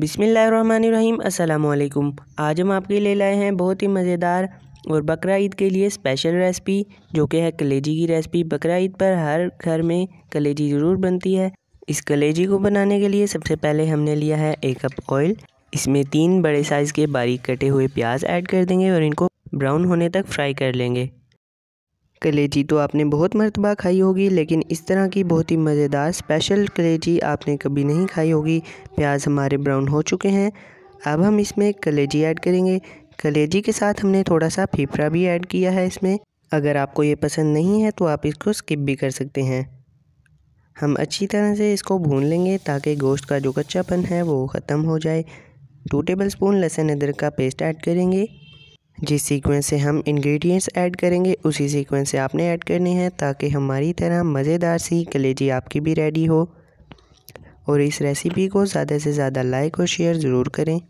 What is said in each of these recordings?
बिसमीम् अल्लाम आज हम आपके लिए लाए हैं बहुत ही मज़ेदार और बकरा ईद के लिए स्पेशल रेसिपी जो कि है कलेजी की रेसिपी बकरा ईद पर हर घर में कलेजी ज़रूर बनती है इस कलेजी को बनाने के लिए सबसे पहले हमने लिया है एक कप ऑयल इसमें तीन बड़े साइज़ के बारीक कटे हुए प्याज ऐड कर देंगे और इनको ब्राउन होने तक फ्राई कर लेंगे कलेजी तो आपने बहुत मरतबा खाई होगी लेकिन इस तरह की बहुत ही मज़ेदार स्पेशल कलेजी आपने कभी नहीं खाई होगी प्याज हमारे ब्राउन हो चुके हैं अब हम इसमें कलेजी ऐड करेंगे कलेजी के साथ हमने थोड़ा सा फेफड़ा भी ऐड किया है इसमें अगर आपको ये पसंद नहीं है तो आप इसको स्किप भी कर सकते हैं हम अच्छी तरह से इसको भून लेंगे ताकि गोश्त का जो कच्चापन है वो ख़त्म हो जाए टू टेबल स्पून लहसुन अदरक का पेस्ट ऐड करेंगे जिस सीक्वेंस से हम इंग्रेडिएंट्स ऐड करेंगे उसी सीक्वेंस से आपने ऐड करने हैं ताकि हमारी तरह मज़ेदार सी कलेजी आपकी भी रेडी हो और इस रेसिपी को ज़्यादा से ज़्यादा लाइक और शेयर ज़रूर करें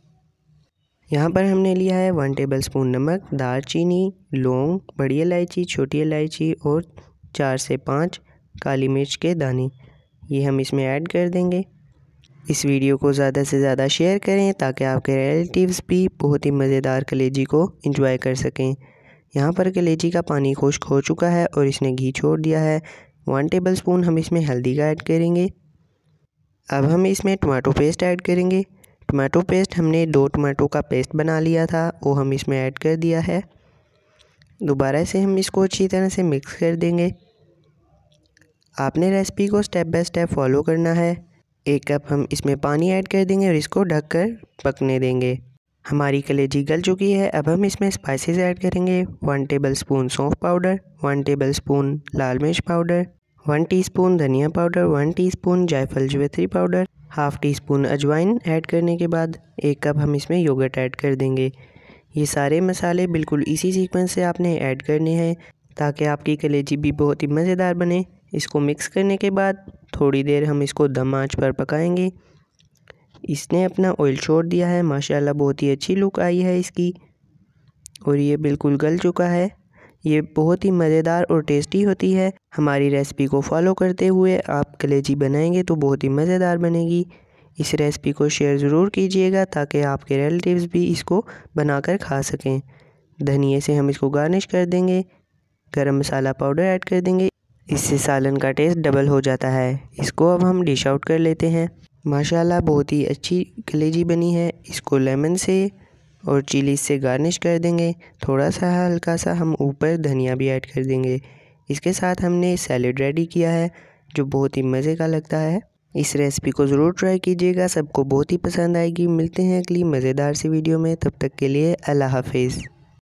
यहाँ पर हमने लिया है वन टेबल स्पून नमक चीनी लौंग बड़ी इलायची छोटी इलायची और चार से पाँच काली मिर्च के दाने ये हम इसमें ऐड कर देंगे इस वीडियो को ज़्यादा से ज़्यादा शेयर करें ताकि आपके रिलेटिव्स भी बहुत ही मज़ेदार कलेजी को इंजॉय कर सकें यहाँ पर कलेजी का पानी खुश्क हो चुका है और इसने घी छोड़ दिया है वन टेबल स्पून हम इसमें हल्दी का ऐड करेंगे अब हम इसमें टमाटो पेस्ट ऐड करेंगे टमाटो पेस्ट हमने दो टमाटो का पेस्ट बना लिया था वो हम इसमें ऐड कर दिया है दोबारा से हम इसको अच्छी तरह से मिक्स कर देंगे आपने रेसिपी को स्टेप बाय स्टेप फॉलो करना है एक कप हम इसमें पानी ऐड कर देंगे और इसको ढककर पकने देंगे हमारी कलेजी गल चुकी है अब हम इसमें स्पाइसेस ऐड करेंगे वन टेबल स्पून सौंफ पाउडर वन टेबल स्पून लाल मिर्च पाउडर वन टीस्पून धनिया पाउडर वन टीस्पून जायफल जवेत्री पाउडर हाफ़ टी स्पून अजवाइन ऐड करने के बाद एक कप हम इसमें योगर्ट ऐड कर देंगे ये सारे मसाले बिल्कुल इसी सीक्वेंस से आपने ऐड करने हैं ताकि आपकी कलेजी भी बहुत ही मज़ेदार बने इसको मिक्स करने के बाद थोड़ी देर हम इसको दम आँच पर पकाएंगे इसने अपना ऑयल छोड़ दिया है माशाल्लाह बहुत ही अच्छी लुक आई है इसकी और ये बिल्कुल गल चुका है ये बहुत ही मज़ेदार और टेस्टी होती है हमारी रेसिपी को फॉलो करते हुए आप कलेजी बनाएंगे तो बहुत ही मज़ेदार बनेगी इस रेसिपी को शेयर ज़रूर कीजिएगा ताकि आपके रिलेटिव्स भी इसको बनाकर खा सकें धनिए से हम इसको गार्निश कर देंगे गरम मसाला पाउडर ऐड कर देंगे इससे सालन का टेस्ट डबल हो जाता है इसको अब हम डिश आउट कर लेते हैं माशाल्लाह बहुत ही अच्छी कलेजी बनी है इसको लेमन से और चिली से गार्निश कर देंगे थोड़ा सा हल्का सा हम ऊपर धनिया भी ऐड कर देंगे इसके साथ हमने सैलड रेडी किया है जो बहुत ही मज़े का लगता है इस रेसिपी को ज़रूर ट्राई कीजिएगा सबको बहुत ही पसंद आएगी मिलते हैं अगली मज़ेदार सी वीडियो में तब तक के लिए अल्लाह हाफिज़